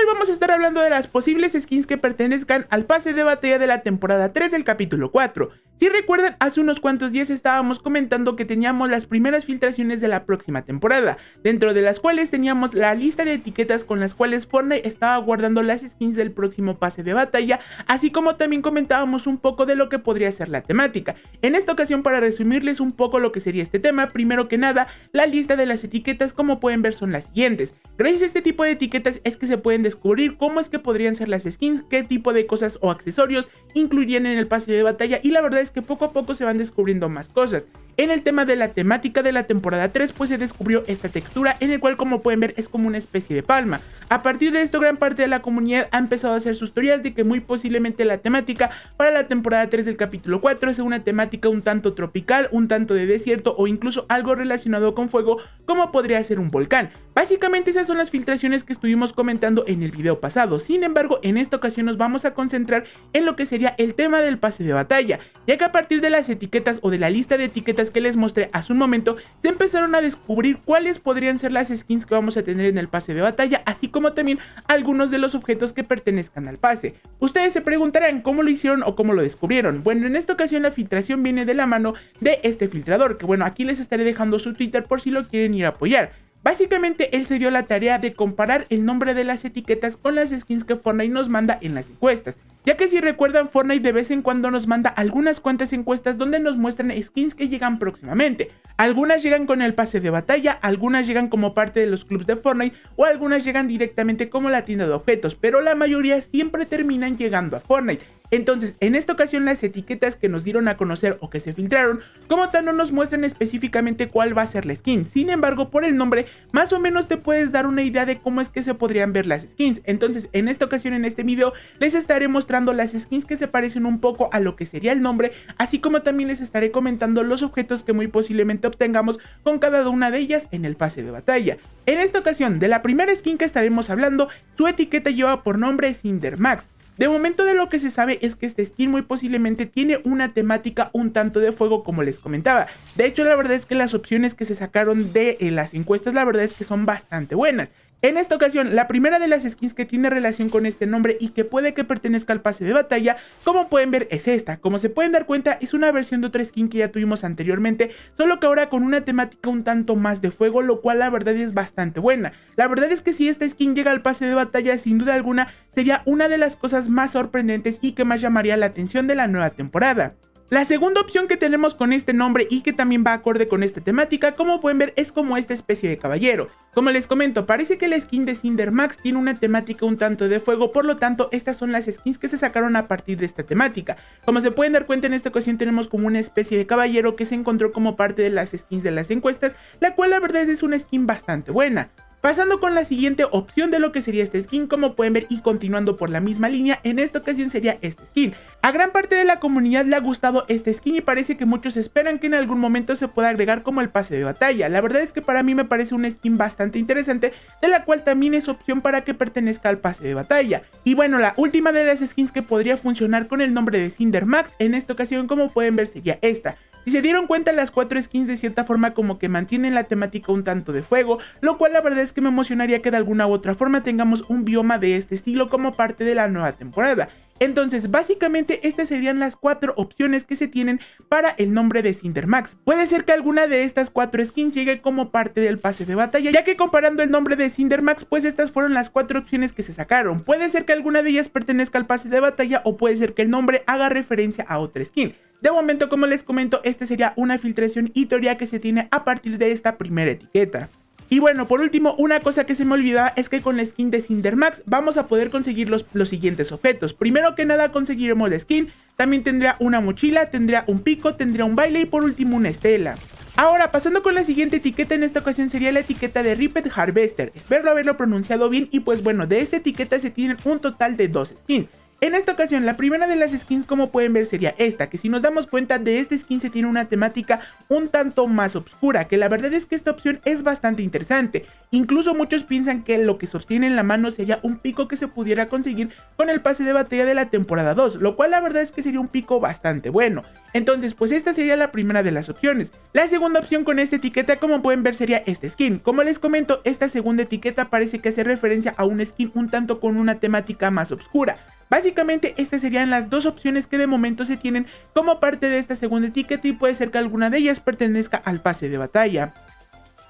something vamos a estar hablando de las posibles skins que pertenezcan al pase de batalla de la temporada 3 del capítulo 4. Si recuerdan, hace unos cuantos días estábamos comentando que teníamos las primeras filtraciones de la próxima temporada, dentro de las cuales teníamos la lista de etiquetas con las cuales Fortnite estaba guardando las skins del próximo pase de batalla, así como también comentábamos un poco de lo que podría ser la temática. En esta ocasión, para resumirles un poco lo que sería este tema, primero que nada, la lista de las etiquetas como pueden ver son las siguientes. Gracias a este tipo de etiquetas es que se pueden descubrir cómo es que podrían ser las skins, qué tipo de cosas o accesorios Incluirían en el pase de batalla y la verdad es que poco a poco se van descubriendo más cosas. En el tema de la temática de la temporada 3 pues se descubrió esta textura en el cual como pueden ver es como una especie de palma. A partir de esto gran parte de la comunidad ha empezado a hacer sus teorías de que muy posiblemente la temática para la temporada 3 del capítulo 4 es una temática un tanto tropical, un tanto de desierto o incluso algo relacionado con fuego como podría ser un volcán. Básicamente esas son las filtraciones que estuvimos comentando en el video pasado, sin embargo en esta ocasión nos vamos a concentrar en lo que sería el tema del pase de batalla, ya que a partir de las etiquetas o de la lista de etiquetas que les mostré hace un momento, se empezaron a descubrir cuáles podrían ser las skins que vamos a tener en el pase de batalla, así como también algunos de los objetos que pertenezcan al pase. Ustedes se preguntarán cómo lo hicieron o cómo lo descubrieron. Bueno, en esta ocasión la filtración viene de la mano de este filtrador, que bueno, aquí les estaré dejando su Twitter por si lo quieren ir a apoyar. Básicamente él se dio la tarea de comparar el nombre de las etiquetas con las skins que Fortnite nos manda en las encuestas, ya que si recuerdan Fortnite de vez en cuando nos manda algunas cuantas encuestas donde nos muestran skins que llegan próximamente. Algunas llegan con el pase de batalla, algunas llegan como parte de los clubs de Fortnite o algunas llegan directamente como la tienda de objetos, pero la mayoría siempre terminan llegando a Fortnite entonces, en esta ocasión las etiquetas que nos dieron a conocer o que se filtraron, como tal no nos muestran específicamente cuál va a ser la skin. Sin embargo, por el nombre, más o menos te puedes dar una idea de cómo es que se podrían ver las skins. Entonces, en esta ocasión, en este video, les estaré mostrando las skins que se parecen un poco a lo que sería el nombre, así como también les estaré comentando los objetos que muy posiblemente obtengamos con cada una de ellas en el pase de batalla. En esta ocasión, de la primera skin que estaremos hablando, su etiqueta lleva por nombre Cinder Max. De momento de lo que se sabe es que este skin muy posiblemente tiene una temática un tanto de fuego como les comentaba. De hecho la verdad es que las opciones que se sacaron de eh, las encuestas la verdad es que son bastante buenas. En esta ocasión, la primera de las skins que tiene relación con este nombre y que puede que pertenezca al pase de batalla, como pueden ver es esta. Como se pueden dar cuenta, es una versión de otra skin que ya tuvimos anteriormente, solo que ahora con una temática un tanto más de fuego, lo cual la verdad es bastante buena. La verdad es que si esta skin llega al pase de batalla, sin duda alguna, sería una de las cosas más sorprendentes y que más llamaría la atención de la nueva temporada. La segunda opción que tenemos con este nombre y que también va acorde con esta temática, como pueden ver, es como esta especie de caballero. Como les comento, parece que la skin de Cinder Max tiene una temática un tanto de fuego, por lo tanto, estas son las skins que se sacaron a partir de esta temática. Como se pueden dar cuenta, en esta ocasión tenemos como una especie de caballero que se encontró como parte de las skins de las encuestas, la cual la verdad es una skin bastante buena. Pasando con la siguiente opción de lo que sería este skin, como pueden ver, y continuando por la misma línea, en esta ocasión sería este skin. A gran parte de la comunidad le ha gustado este skin y parece que muchos esperan que en algún momento se pueda agregar como el pase de batalla. La verdad es que para mí me parece un skin bastante interesante, de la cual también es opción para que pertenezca al pase de batalla. Y bueno, la última de las skins que podría funcionar con el nombre de Cinder Max, en esta ocasión como pueden ver sería esta. Si se dieron cuenta, las cuatro skins de cierta forma como que mantienen la temática un tanto de fuego, lo cual la verdad es que me emocionaría que de alguna u otra forma tengamos un bioma de este estilo como parte de la nueva temporada. Entonces, básicamente estas serían las cuatro opciones que se tienen para el nombre de Max Puede ser que alguna de estas cuatro skins llegue como parte del pase de batalla, ya que comparando el nombre de Max pues estas fueron las cuatro opciones que se sacaron. Puede ser que alguna de ellas pertenezca al pase de batalla o puede ser que el nombre haga referencia a otra skin. De momento, como les comento, esta sería una filtración y teoría que se tiene a partir de esta primera etiqueta. Y bueno, por último, una cosa que se me olvidaba es que con la skin de Max vamos a poder conseguir los, los siguientes objetos. Primero que nada conseguiremos la skin, también tendría una mochila, tendría un pico, tendría un baile y por último una estela. Ahora, pasando con la siguiente etiqueta, en esta ocasión sería la etiqueta de Ripped Harvester. Espero haberlo pronunciado bien y pues bueno, de esta etiqueta se tienen un total de dos skins. En esta ocasión, la primera de las skins, como pueden ver, sería esta, que si nos damos cuenta de esta skin se tiene una temática un tanto más oscura, que la verdad es que esta opción es bastante interesante. Incluso muchos piensan que lo que sostiene en la mano sería un pico que se pudiera conseguir con el pase de batalla de la temporada 2, lo cual la verdad es que sería un pico bastante bueno. Entonces, pues esta sería la primera de las opciones. La segunda opción con esta etiqueta, como pueden ver, sería esta skin. Como les comento, esta segunda etiqueta parece que hace referencia a un skin un tanto con una temática más oscura. Básicamente estas serían las dos opciones que de momento se tienen como parte de esta segunda etiqueta y puede ser que alguna de ellas pertenezca al pase de batalla.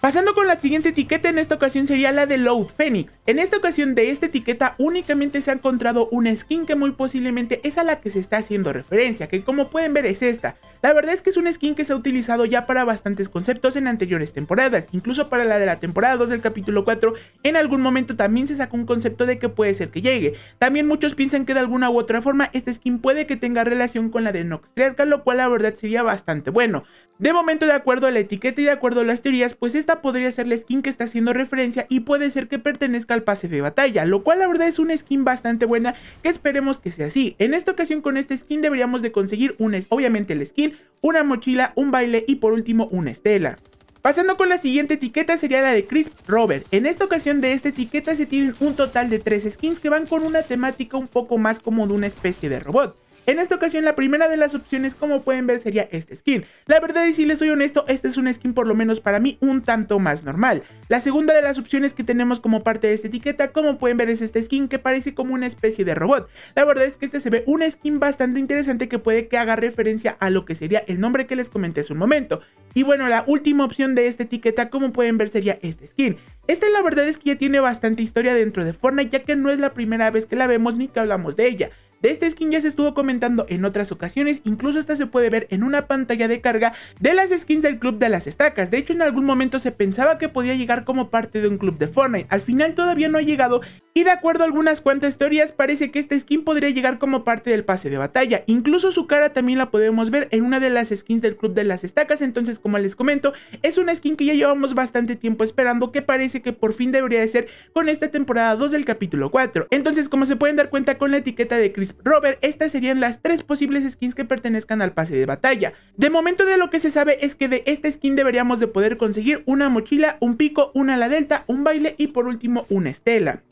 Pasando con la siguiente etiqueta, en esta ocasión sería la de Load Phoenix. En esta ocasión de esta etiqueta únicamente se ha encontrado una skin que muy posiblemente es a la que se está haciendo referencia, que como pueden ver es esta. La verdad es que es una skin que se ha utilizado ya para bastantes conceptos en anteriores temporadas, incluso para la de la temporada 2 del capítulo 4, en algún momento también se sacó un concepto de que puede ser que llegue. También muchos piensan que de alguna u otra forma esta skin puede que tenga relación con la de Noxtriarca, lo cual la verdad sería bastante bueno. De momento, de acuerdo a la etiqueta y de acuerdo a las teorías, pues esta podría ser la skin que está haciendo referencia y puede ser que pertenezca al pase de batalla, lo cual la verdad es una skin bastante buena que esperemos que sea así. En esta ocasión con esta skin deberíamos de conseguir una, obviamente el skin, una mochila, un baile y por último una estela. Pasando con la siguiente etiqueta sería la de Chris Robert. En esta ocasión de esta etiqueta se tienen un total de tres skins que van con una temática un poco más como de una especie de robot. En esta ocasión la primera de las opciones como pueden ver sería este skin. La verdad y si les soy honesto, este es un skin por lo menos para mí un tanto más normal. La segunda de las opciones que tenemos como parte de esta etiqueta como pueden ver es este skin que parece como una especie de robot. La verdad es que este se ve un skin bastante interesante que puede que haga referencia a lo que sería el nombre que les comenté hace un momento. Y bueno, la última opción de esta etiqueta como pueden ver sería este skin. Esta la verdad es que ya tiene bastante historia dentro de Fortnite ya que no es la primera vez que la vemos ni que hablamos de ella de esta skin ya se estuvo comentando en otras ocasiones, incluso esta se puede ver en una pantalla de carga de las skins del club de las estacas, de hecho en algún momento se pensaba que podía llegar como parte de un club de Fortnite, al final todavía no ha llegado y de acuerdo a algunas cuantas teorías parece que esta skin podría llegar como parte del pase de batalla, incluso su cara también la podemos ver en una de las skins del club de las estacas, entonces como les comento, es una skin que ya llevamos bastante tiempo esperando que parece que por fin debería de ser con esta temporada 2 del capítulo 4, entonces como se pueden dar cuenta con la etiqueta de Chris Robert, estas serían las tres posibles skins que pertenezcan al pase de batalla. De momento de lo que se sabe es que de esta skin deberíamos de poder conseguir una mochila, un pico, una ala delta, un baile y por último una estela.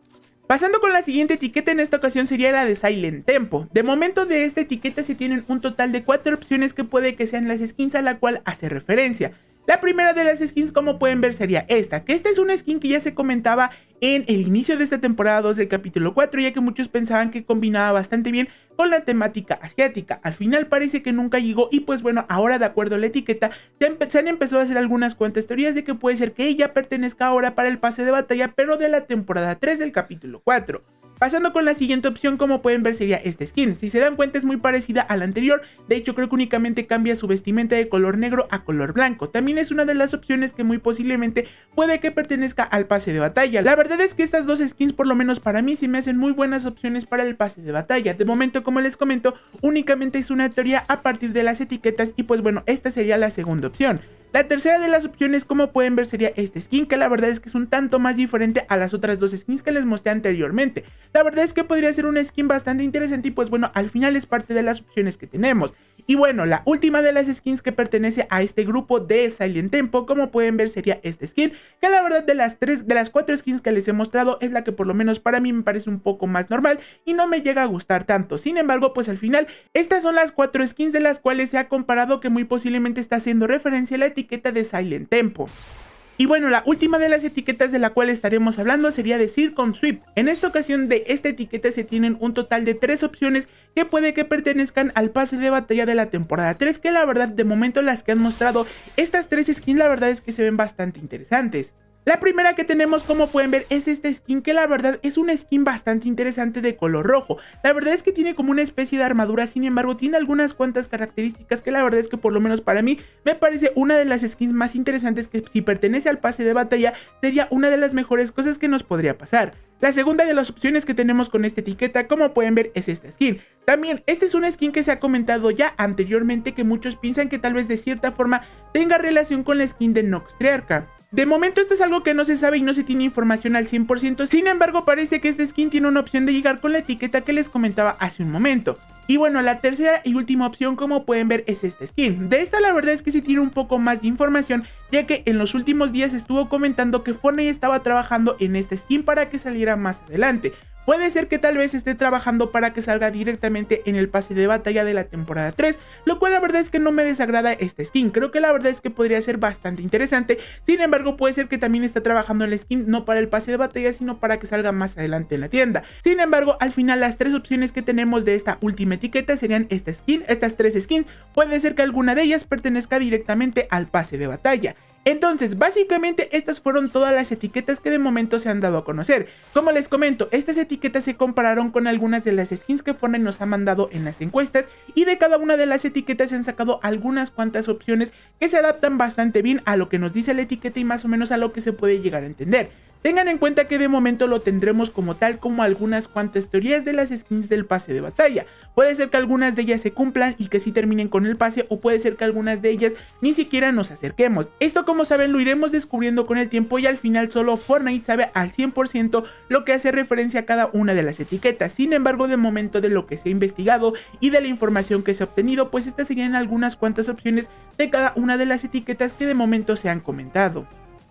Pasando con la siguiente etiqueta, en esta ocasión sería la de Silent Tempo. De momento de esta etiqueta se tienen un total de cuatro opciones que puede que sean las skins a la cual hace referencia. La primera de las skins, como pueden ver, sería esta, que esta es una skin que ya se comentaba en el inicio de esta temporada 2 del capítulo 4, ya que muchos pensaban que combinaba bastante bien con la temática asiática. Al final parece que nunca llegó y pues bueno, ahora de acuerdo a la etiqueta, se, han empezado a hacer algunas cuantas teorías de que puede ser que ella pertenezca ahora para el pase de batalla, pero de la temporada 3 del capítulo 4. Pasando con la siguiente opción, como pueden ver sería este skin. Si se dan cuenta es muy parecida a la anterior, de hecho creo que únicamente cambia su vestimenta de color negro a color blanco. También es una de las opciones que muy posiblemente puede que pertenezca al pase de batalla. La verdad es que estas dos skins por lo menos para mí se me hacen muy buenas opciones para el pase de batalla. De momento como les comento, únicamente es una teoría a partir de las etiquetas y pues bueno, esta sería la segunda opción. La tercera de las opciones, como pueden ver, sería este skin, que la verdad es que es un tanto más diferente a las otras dos skins que les mostré anteriormente. La verdad es que podría ser una skin bastante interesante y pues bueno, al final es parte de las opciones que tenemos. Y bueno, la última de las skins que pertenece a este grupo de Silent Tempo, como pueden ver sería esta skin, que la verdad de las tres, de las cuatro skins que les he mostrado es la que por lo menos para mí me parece un poco más normal y no me llega a gustar tanto. Sin embargo, pues al final estas son las cuatro skins de las cuales se ha comparado que muy posiblemente está haciendo referencia a la etiqueta de Silent Tempo. Y bueno, la última de las etiquetas de la cual estaremos hablando sería de Sweep, En esta ocasión de esta etiqueta se tienen un total de tres opciones que puede que pertenezcan al pase de batalla de la temporada 3, que la verdad de momento las que han mostrado estas tres skins la verdad es que se ven bastante interesantes. La primera que tenemos como pueden ver es esta skin que la verdad es una skin bastante interesante de color rojo. La verdad es que tiene como una especie de armadura, sin embargo tiene algunas cuantas características que la verdad es que por lo menos para mí me parece una de las skins más interesantes que si pertenece al pase de batalla sería una de las mejores cosas que nos podría pasar. La segunda de las opciones que tenemos con esta etiqueta, como pueden ver, es esta skin. También, esta es una skin que se ha comentado ya anteriormente que muchos piensan que tal vez de cierta forma tenga relación con la skin de Noxtriarca. De momento esto es algo que no se sabe y no se tiene información al 100%, sin embargo parece que este skin tiene una opción de llegar con la etiqueta que les comentaba hace un momento. Y bueno, la tercera y última opción como pueden ver es esta skin. De esta la verdad es que sí tiene un poco más de información, ya que en los últimos días estuvo comentando que Fortnite estaba trabajando en esta skin para que saliera más adelante. Puede ser que tal vez esté trabajando para que salga directamente en el pase de batalla de la temporada 3, lo cual la verdad es que no me desagrada esta skin, creo que la verdad es que podría ser bastante interesante, sin embargo puede ser que también está trabajando en la skin no para el pase de batalla, sino para que salga más adelante en la tienda. Sin embargo, al final las tres opciones que tenemos de esta última etiqueta serían esta skin, estas tres skins, puede ser que alguna de ellas pertenezca directamente al pase de batalla. Entonces, básicamente estas fueron todas las etiquetas que de momento se han dado a conocer. Como les comento, estas etiquetas se compararon con algunas de las skins que Fortnite nos ha mandado en las encuestas y de cada una de las etiquetas se han sacado algunas cuantas opciones que se adaptan bastante bien a lo que nos dice la etiqueta y más o menos a lo que se puede llegar a entender. Tengan en cuenta que de momento lo tendremos como tal como algunas cuantas teorías de las skins del pase de batalla. Puede ser que algunas de ellas se cumplan y que sí terminen con el pase o puede ser que algunas de ellas ni siquiera nos acerquemos. Esto como saben lo iremos descubriendo con el tiempo y al final solo Fortnite sabe al 100% lo que hace referencia a cada una de las etiquetas. Sin embargo de momento de lo que se ha investigado y de la información que se ha obtenido pues estas serían algunas cuantas opciones de cada una de las etiquetas que de momento se han comentado.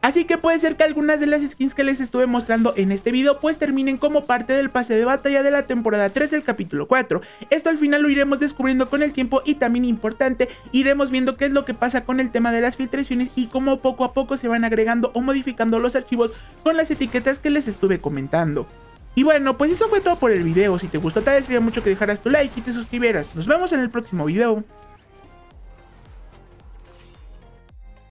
Así que puede ser que algunas de las skins que les estuve mostrando en este video pues terminen como parte del pase de batalla de la temporada 3 del capítulo 4. Esto al final lo iremos descubriendo con el tiempo y también importante, iremos viendo qué es lo que pasa con el tema de las filtraciones y cómo poco a poco se van agregando o modificando los archivos con las etiquetas que les estuve comentando. Y bueno, pues eso fue todo por el video, si te gustó te agradecería mucho que dejaras tu like y te suscribieras. Nos vemos en el próximo video.